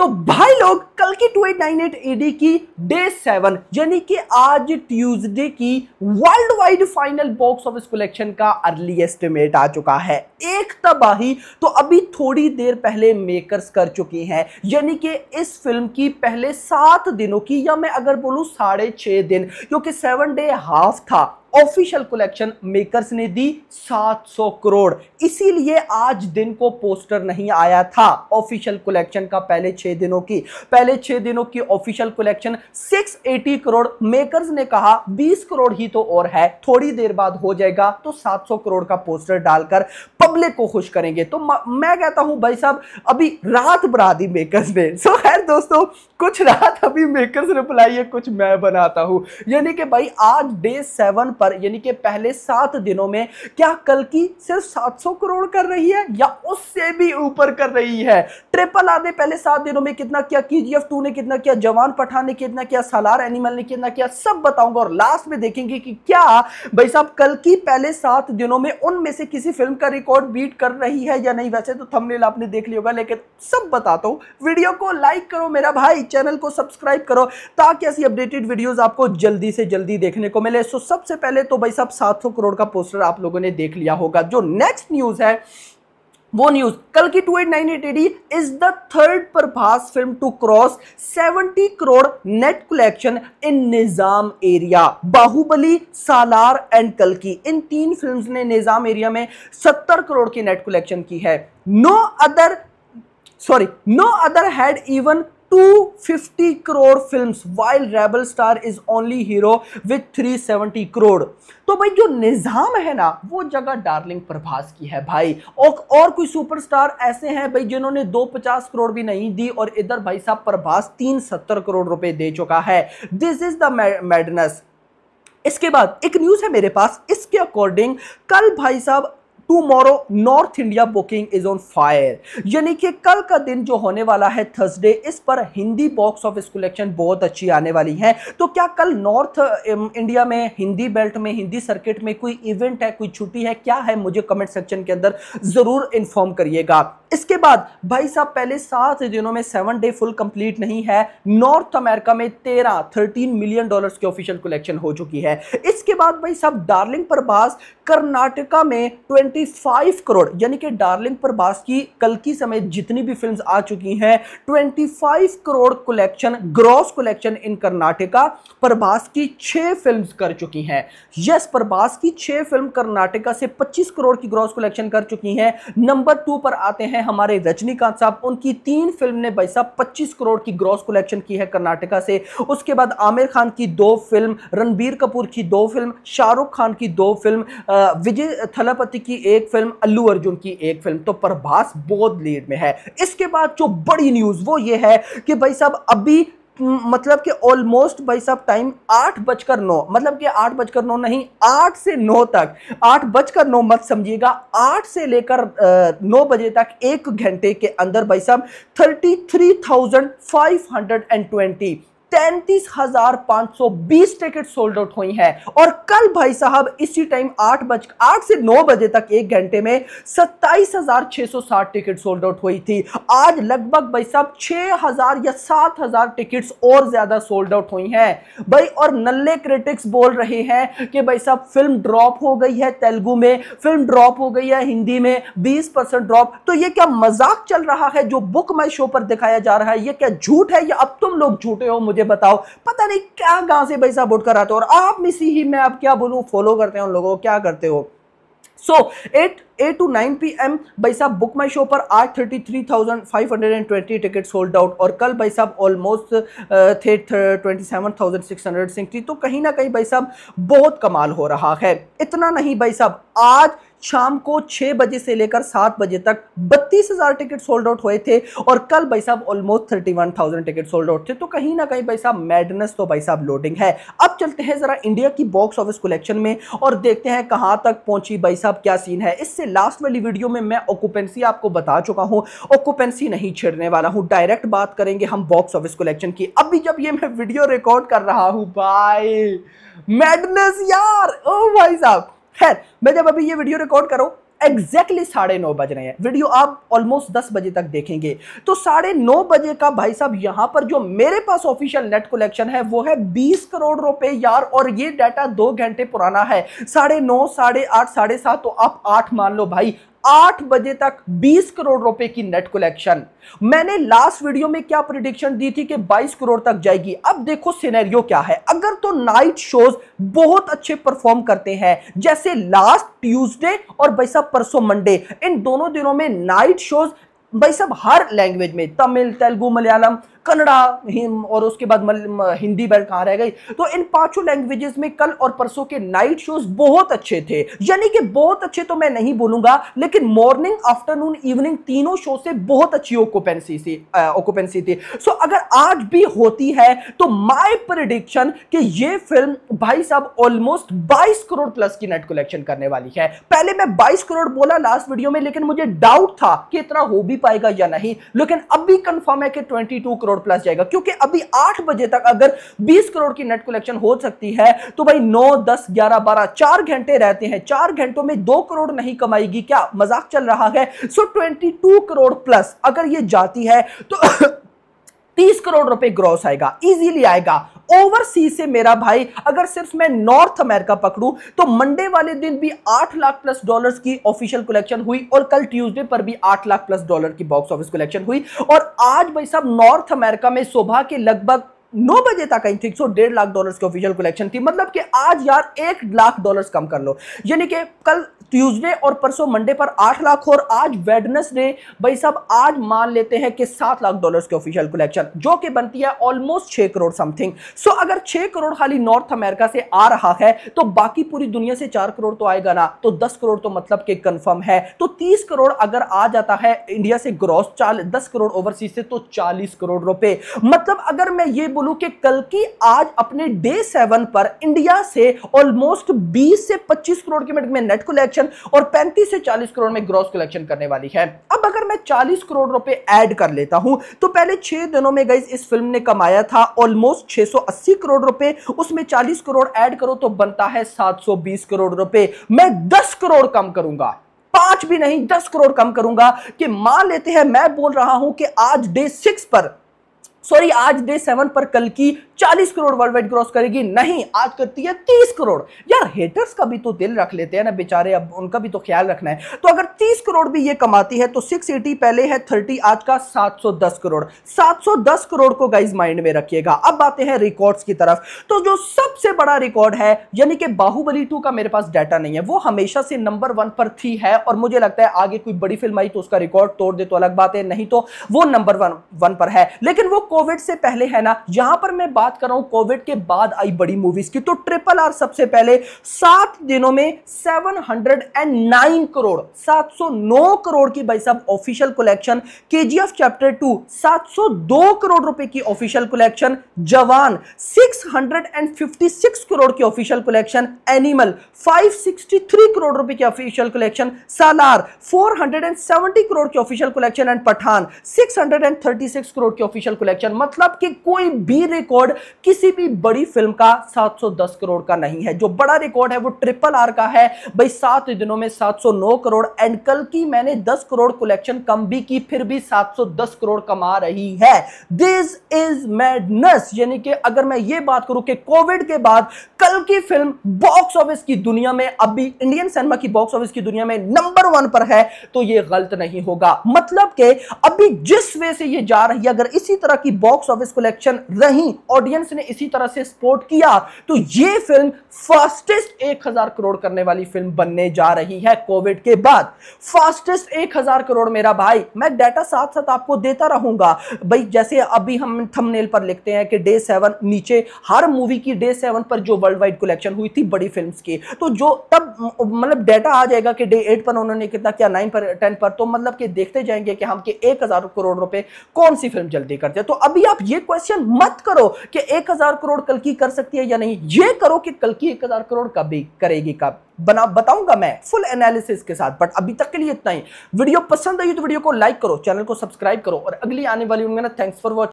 तो भाई लोग कल की 2898 एडी की डे सेवन यानी कि आज ट्यूसडे की world wide final box office collection का अर्ली एस्टिमेट आ चुका है एक तबाही तो अभी थोड़ी देर पहले मेकर्स कर चुकी हैं यानी कि इस फिल्म की पहले सात दिनों की या मैं अगर बोलूं साढ़े छह दिन क्योंकि सेवन डे हाफ था ऑफिशियल कलेक्शन मेकर्स ने दी 700 करोड़ इसीलिए आज दिन को पोस्टर नहीं आया था ऑफिशियल कलेक्शन का पहले छह दिनों की पहले छह दिनों की ऑफिशियल कलेक्शन 680 करोड़ मेकर्स ने कहा 20 करोड़ ही तो और है थोड़ी देर बाद हो जाएगा तो 700 करोड़ का पोस्टर डालकर पब्लिक को खुश करेंगे तो म, मैं कहता हूं भाई साहब अभी रात बढ़ा दी मेकर्स ने सो खैर दोस्तों कुछ रात अभी मेकर्स रिप्लाई है कुछ मैं बनाता हूं यानी कि भाई आज डे सेवन पर यानी कि पहले सात दिनों में क्या कल की सिर्फ 700 करोड़ कर रही है या उससे भी ऊपर कर रही है ट्रिपल आर ने पहले सात दिनों में कितना किया केजीएफ टू ने कितना किया जवान पठान ने कितना किया सालार एनिमल ने कितना किया सब बताऊंगा और लास्ट में देखेंगे कि क्या भाई साहब कल की पहले सात दिनों में उनमें से किसी फिल्म का रिकॉर्ड बीट कर रही है या नहीं वैसे तो थंबनेल आपने देख लिया होगा लेकिन सब बताता हूँ वीडियो को लाइक करो मेरा भाई चैनल को सब्सक्राइब करो ताकि ऐसी अपडेटेड वीडियोज आपको जल्दी से जल्दी देखने को मिले सो सबसे पहले पहले तो भाई साहब 700 करोड़ का पोस्टर आप लोगों ने देख लिया होगा जो नेक्स्ट न्यूज़ है वो न्यूज कल की two eight nine eight AD is the third Prabhas film to cross 70 crore net collection in Nizam area Baahubali Salaar and कल की इन तीन फिल्म्स ने निजाम एरिया में 70 करोड़ की नेट कलेक्शन की है no other sorry no other had even 250 crore films while rebel star is only hero with 370 crore तो भाई जो निज़ाम है ना वो जगह डार्लिंग प्रभास की है भाई और, और कोई सुपरस्टार ऐसे हैं भाई जिन्होंने 250 करोड़ भी नहीं दी और इधर भाई साहब प्रभास तीन सत्तर करोड़ रुपए दे चुका है दिस इज द मैडनेस इसके बाद एक न्यूज़ है मेरे पास इसके अकॉर्डिंग कल भाई साहब tomorrow north India booking is on fire यानी कि कल का दिन जो होने वाला है थर्सडे इस पर हिंदी बॉक्स ऑफिस कलेक्शन बहुत अच्छी आने वाली है तो क्या कल नॉर्थ इंडिया um, में हिंदी बेल्ट में हिंदी सर्किट में कोई इवेंट है कोई छुट्टी है क्या है मुझे कमेंट सेक्शन के अंदर ज़रूर इन्फॉर्म करिएगा इसके बाद भाई साहब पहले सात दिनों में सेवन डे फुल कंप्लीट नहीं है नॉर्थ अमेरिका में तेरह थर्टीन मिलियन डॉलर्स की ऑफिशियल कलेक्शन हो चुकी है इसके बाद भाई साहब डार्लिंग प्रभास कर्नाटका में ट्वेंटी फाइव करोड़ यानी कि डार्लिंग प्रभास की कल की समय जितनी भी फिल्म्स आ चुकी हैं twenty five crore collection gross collection in Karnataka Prabhas की छः फिल्म कर चुकी हैं यस प्रभास की छः फिल्म कर्नाटका से पच्चीस करोड़ की ग्रॉस कलेक्शन कर चुकी हैं नंबर टू पर आते हैं हैं हमारे रजनीकांत साहब उनकी तीन फिल्म ने भाई साहब पच्चीस करोड़ की ग्रॉस कलेक्शन की है कर्नाटका से उसके बाद आमिर खान की दो फिल्म रणबीर कपूर की दो फिल्म शाहरुख खान की दो फिल्म विजय थलापति की एक फिल्म अल्लू अर्जुन की एक फिल्म तो प्रभास बहुत लीड में है इसके बाद जो बड़ी न्यूज़ वो ये है कि भाई साहब अभी मतलब कि ऑलमोस्ट भाई साहब टाइम आठ बजकर नौ मतलब कि आठ बजकर नौ नहीं आठ से नौ तक आठ बजकर नौ मत समझिएगा आठ से लेकर नौ बजे तक एक घंटे के अंदर भाई साहब thirty three thousand five hundred and twenty तैंतीस हजार पांच सौ बीस टिकट सोल्ड आउट हुई हैं और कल भाई साहब इसी टाइम आठ बज आठ से नौ बजे तक एक घंटे में सत्ताईस हजार छह सौ साठ टिकट सोल्ड आउट हुई थी आज लगभग भाई साहब 6,000 या 7,000 टिकट्स और ज्यादा सोल्ड आउट हुई हैं भाई और नल्ले क्रिटिक्स बोल रहे हैं कि भाई साहब फिल्म ड्रॉप हो गई है तेलुगु में फिल्म ड्रॉप हो गई है हिंदी में बीस परसेंट ड्रॉप तो ये क्या मजाक चल रहा है जो बुक माई शो पर दिखाया जा रहा है ये क्या झूठ है या अब तुम लोग झूठे हो मुझे मुझे बताओ पता नहीं क्या कहाँ से भाई साहब उठ कर आते हो और आप में से ही मैं आप क्या बोलूँ फॉलो करते हैं उन लोगों क्या करते हो so at eight two nine P M भाई साहब बुक माई शो पर आज thirty three thousand five hundred and twenty ticket sold out और कल भाई साहब ऑलमोस्ट थे twenty seven thousand six hundred sixty तो कहीं ना कहीं भाई साहब बहुत कमाल हो रहा है इतना नहीं भाई साहब आज शाम को छः बजे से लेकर सात बजे तक बत्तीस हज़ार टिकट सोल्ड आउट हुए थे और कल भाई साहब almost thirty one thousand ticket sold out थे तो कहीं ना कहीं भाई साहब मैडनेस तो भाई साहब लोडिंग है अब चलते हैं ज़रा इंडिया की बॉक्स ऑफिस कलेक्शन में और देखते हैं कहाँ तक पहुँची भाई साहब क्या सीन है इससे लास्ट वाली वीडियो में मैं ऑक्यूपेंसी आपको बता चुका हूँ ऑक्यूपेंसी नहीं छेड़ने वाला हूँ डायरेक्ट बात करेंगे हम बॉक्स ऑफिस कलेक्शन की अभी जब ये मैं वीडियो रिकॉर्ड कर रहा हूँ भाई मैडनेस यार ओ भाई साहब खैर मैं जब अभी ये वीडियो रिकॉर्ड करो एग्जैक्टली साढ़े नौ बज रहे हैं वीडियो आप ऑलमोस्ट दस बजे तक देखेंगे तो साढ़े नौ बजे का भाई साहब यहां पर जो मेरे पास ऑफिशियल नेट कलेक्शन है वो है बीस करोड़ रुपए यार और ये डाटा दो घंटे पुराना है साढ़े नौ साढ़े आठ साढ़े सात तो आप आठ मान लो भाई आठ बजे तक 20 करोड़ रुपए की नेट कलेक्शन मैंने लास्ट वीडियो में क्या प्रिडिक्शन दी थी कि 22 करोड़ तक जाएगी अब देखो सिनेरियो क्या है अगर तो नाइट शोज बहुत अच्छे परफॉर्म करते हैं जैसे लास्ट ट्यूसडे और भाई साहब परसों मंडे इन दोनों दिनों में नाइट शोज भाई साहब हर लैंग्वेज में तमिल तेलुगु मलयालम कन्नड़ा और उसके बाद हिंदी बेल्ट कहाँ रह गई तो इन पांचों लैंग्वेजेस में कल और परसों के नाइट शोज बहुत अच्छे थे यानी कि बहुत अच्छे तो मैं नहीं बोलूंगा लेकिन मॉर्निंग आफ्टरनून इवनिंग तीनों शो से बहुत अच्छी ऑक्यूपेंसी थी ऑक्यूपेंसी थी सो अगर आज भी होती है तो माई प्रिडिक्शन कि ये फिल्म भाई साहब ऑलमोस्ट 22 करोड़ प्लस की नेट कलेक्शन करने वाली है पहले मैं 22 करोड़ बोला लास्ट वीडियो में लेकिन मुझे डाउट था कि इतना हो भी पाएगा या नहीं लेकिन अब भी कंफर्म है कि 22 करोड़ करोड़ प्लस जाएगा क्योंकि अभी आठ बजे तक अगर बीस करोड़ की नेट कलेक्शन हो सकती है तो भाई नौ दस ग्यारह बारह चार घंटे रहते हैं चार घंटों में दो करोड़ नहीं कमाएगी क्या मजाक चल रहा है सो ट्वेंटी करोड़ प्लस अगर ये जाती है तो तीस करोड़ रुपए ग्रॉस आएगा इजीली आएगा ओवरसीज से मेरा भाई अगर सिर्फ मैं नॉर्थ अमेरिका पकड़ू तो मंडे वाले दिन भी आठ लाख प्लस डॉलर्स की ऑफिशियल कलेक्शन हुई और कल ट्यूसडे पर भी आठ लाख प्लस डॉलर की बॉक्स ऑफिस कलेक्शन हुई और आज भाई साहब नॉर्थ अमेरिका में सुबह के लगभग नौ बजे तक आई थी सो डेढ़ लाख डॉलर्स की ऑफिशियल कलेक्शन थी मतलब कि आज यार एक लाख डॉलर्स कम कर लो यानी कि कल ट्यूजडे और परसों मंडे पर आठ लाख और आज वेडनेसडे भाई साहब आज मान लेते हैं कि सात लाख डॉलर्स के ऑफिशियल कलेक्शन जो कि बनती है ऑलमोस्ट छह करोड़ समथिंग सो अगर छह करोड़ खाली नॉर्थ अमेरिका से आ रहा है तो बाकी पूरी दुनिया से चार करोड़ तो आएगा ना तो दस करोड़ तो मतलब कि कंफर्म है तो तीस करोड़ अगर आ जाता है इंडिया से ग्रॉस चाल दस करोड़ ओवरसीज से तो चालीस करोड़ रुपए मतलब अगर मैं ये बोलूं कि कल की आज अपने डे सेवन पर इंडिया से ऑलमोस्ट बीस से पच्चीस करोड़ के मिनट में नेट कलेक्शन कलेक्शन और 35 से 40 करोड़ में ग्रॉस कलेक्शन करने वाली है अब अगर मैं 40 करोड़ रुपए ऐड कर लेता हूं तो पहले छह दिनों में गई इस फिल्म ने कमाया था ऑलमोस्ट 680 करोड़ रुपए उसमें 40 करोड़ ऐड करो तो बनता है 720 करोड़ रुपए मैं 10 करोड़ कम करूंगा पांच भी नहीं दस करोड़ कम करूंगा कि मान लेते हैं मैं बोल रहा हूं कि आज डे सिक्स पर सॉरी आज डे सेवन पर कल की 40 करोड़ वर्ल्ड वाइड क्रॉस करेगी नहीं आज करती है 30 करोड़ यार हेटर्स का भी तो दिल रख लेते हैं ना बेचारे अब उनका भी तो ख्याल रखना है तो अगर 30 करोड़ भी ये कमाती है तो 680 पहले है 30 आज का 710 करोड़ 710 करोड़ को गाइज माइंड में रखिएगा अब आते हैं रिकॉर्ड्स की तरफ तो जो सबसे बड़ा रिकॉर्ड है यानी कि बाहुबली टू का मेरे पास डाटा नहीं है वो हमेशा से नंबर वन पर थी है और मुझे लगता है आगे कोई बड़ी फिल्म आई तो उसका रिकॉर्ड तोड़ दे तो अलग बात है नहीं तो वो नंबर वन वन पर है लेकिन वो कोविड से पहले है ना यहां पर मैं बात कर रहा हूं कोविड के बाद आई बड़ी मूवीज की तो ट्रिपल आर सबसे पहले सात दिनों में seven hundred and nine crore सात सौ नौ करोड़ की भाई साहब official collection KGF chapter two सात सौ दो करोड़ रुपए की official collection Jawan six hundred and fifty six crore की official collection Animal five sixty three crore रुपए की official collection Salaar four hundred and seventy crore की official collection and Pathaan six hundred and thirty six crore की ऑफिशियल कलेक्शन कलेक्शन मतलब कि कोई भी रिकॉर्ड किसी भी बड़ी फिल्म का 710 करोड़ का नहीं है जो बड़ा रिकॉर्ड है वो ट्रिपल आर का है भाई सात दिनों में 709 करोड़ एंड कल की मैंने 10 करोड़ कलेक्शन कम भी की फिर भी 710 करोड़ कमा रही है दिस इज मैडनेस यानी कि अगर मैं ये बात करूं कि कोविड के बाद कल की फिल्म बॉक्स ऑफिस की दुनिया में अभी इंडियन सिनेमा की बॉक्स ऑफिस की दुनिया में नंबर वन पर है तो ये गलत नहीं होगा मतलब के अभी जिस वे से ये जा रही है अगर इसी तरह की की बॉक्स ऑफिस कलेक्शन रही ऑडियंस ने इसी तरह से सपोर्ट किया तो ये फिल्म फास्टेस्ट एक हजार करोड़ करने वाली फिल्म बनने जा रही है कोविड के बाद फास्टेस्ट एक हजार करोड़ मेरा भाई मैं डाटा साथ साथ आपको देता रहूंगा भाई जैसे अभी हम थंबनेल पर लिखते हैं कि डे सेवन नीचे हर मूवी की डे सेवन पर जो वर्ल्ड वाइड कलेक्शन हुई थी बड़ी फिल्म की तो जो तब मतलब डाटा आ जाएगा कि डे एट पर उन्होंने कितना किया नाइन पर टेन पर तो मतलब कि देखते जाएंगे कि हम के एक हजार करोड़ रुपए कौन सी फिल्म जल्दी करते हैं तो अभी आप ये क्वेश्चन मत करो कि एक हजार करोड़ कल की कर सकती है या नहीं ये करो कि कल की एक हजार करोड़ कब करेगी कब बना बताऊंगा मैं फुल एनालिसिस के साथ बट अभी तक के लिए इतना ही वीडियो पसंद आई तो वीडियो को लाइक करो चैनल को सब्सक्राइब करो और अगली आने वाली उनमें थैंक्स फॉर वॉचिंग